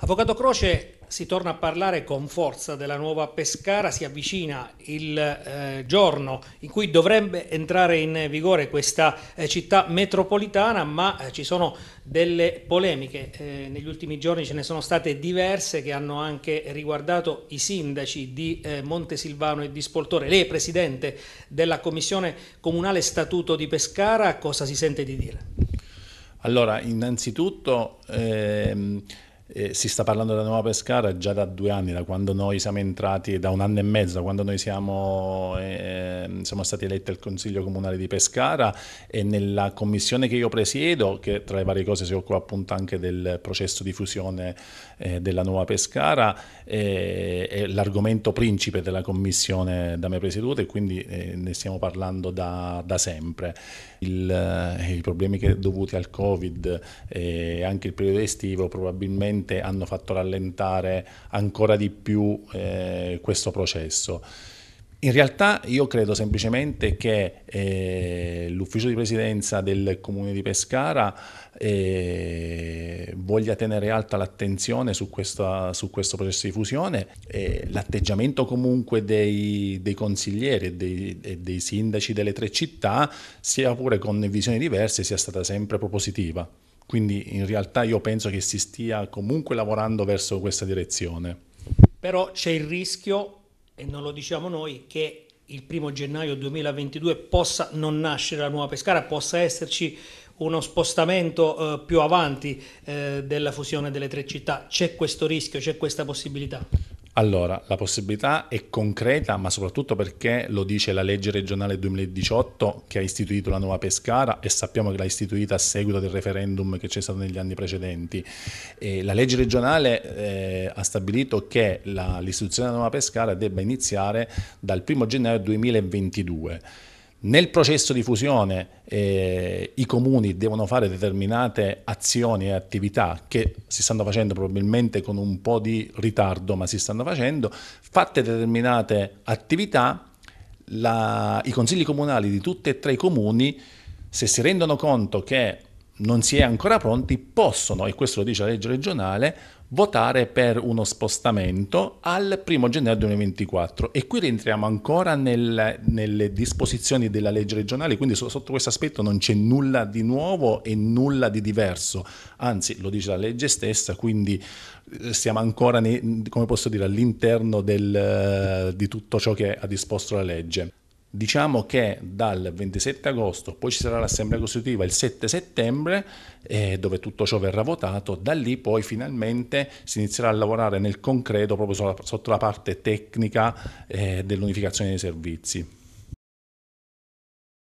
Avvocato Croce, si torna a parlare con forza della nuova Pescara, si avvicina il eh, giorno in cui dovrebbe entrare in vigore questa eh, città metropolitana, ma eh, ci sono delle polemiche, eh, negli ultimi giorni ce ne sono state diverse che hanno anche riguardato i sindaci di eh, Montesilvano e di Spoltore. Lei è presidente della Commissione Comunale Statuto di Pescara, cosa si sente di dire? Allora, innanzitutto... Ehm eh, si sta parlando della nuova Pescara già da due anni, da quando noi siamo entrati, da un anno e mezzo, da quando noi siamo, eh, siamo stati eletti al Consiglio Comunale di Pescara e nella commissione che io presiedo, che tra le varie cose si occupa appunto anche del processo di fusione eh, della nuova Pescara, eh, è l'argomento principe della commissione da me presieduta e quindi eh, ne stiamo parlando da, da sempre. Il, eh, I problemi che, dovuti al Covid e anche il periodo estivo probabilmente sicuramente hanno fatto rallentare ancora di più eh, questo processo. In realtà io credo semplicemente che eh, l'ufficio di presidenza del comune di Pescara eh, voglia tenere alta l'attenzione su, su, questo processo di fusione eh, l'atteggiamento comunque dei, dei consiglieri e dei, e dei sindaci delle tre città, sia pure con visioni diverse, sia stata sempre propositiva. Quindi in realtà io penso che si stia comunque lavorando verso questa direzione. Però c'è il rischio, e non lo diciamo noi, che il primo gennaio 2022 possa non nascere la nuova Pescara, possa esserci uno spostamento eh, più avanti eh, della fusione delle tre città. C'è questo rischio, c'è questa possibilità? Allora, la possibilità è concreta, ma soprattutto perché lo dice la legge regionale 2018 che ha istituito la nuova Pescara e sappiamo che l'ha istituita a seguito del referendum che c'è stato negli anni precedenti. E la legge regionale eh, ha stabilito che la, l'istituzione della nuova Pescara debba iniziare dal 1 gennaio 2022. Nel processo di fusione eh, i comuni devono fare determinate azioni e attività che si stanno facendo probabilmente con un po' di ritardo, ma si stanno facendo. Fatte determinate attività, la, i consigli comunali di tutti e tre i comuni, se si rendono conto che non si è ancora pronti, possono, e questo lo dice la legge regionale, votare per uno spostamento al 1 gennaio 2024 e qui rientriamo ancora nel, nelle disposizioni della legge regionale, quindi sotto questo aspetto non c'è nulla di nuovo e nulla di diverso, anzi lo dice la legge stessa, quindi eh, siamo ancora, nei, come posso dire, all'interno del, eh, di tutto ciò che ha disposto la legge. Diciamo che dal 27 agosto poi ci sarà l'assemblea costitutiva il 7 settembre eh, dove tutto ciò verrà votato, da lì poi finalmente si inizierà a lavorare nel concreto proprio sotto la parte tecnica eh, dell'unificazione dei servizi.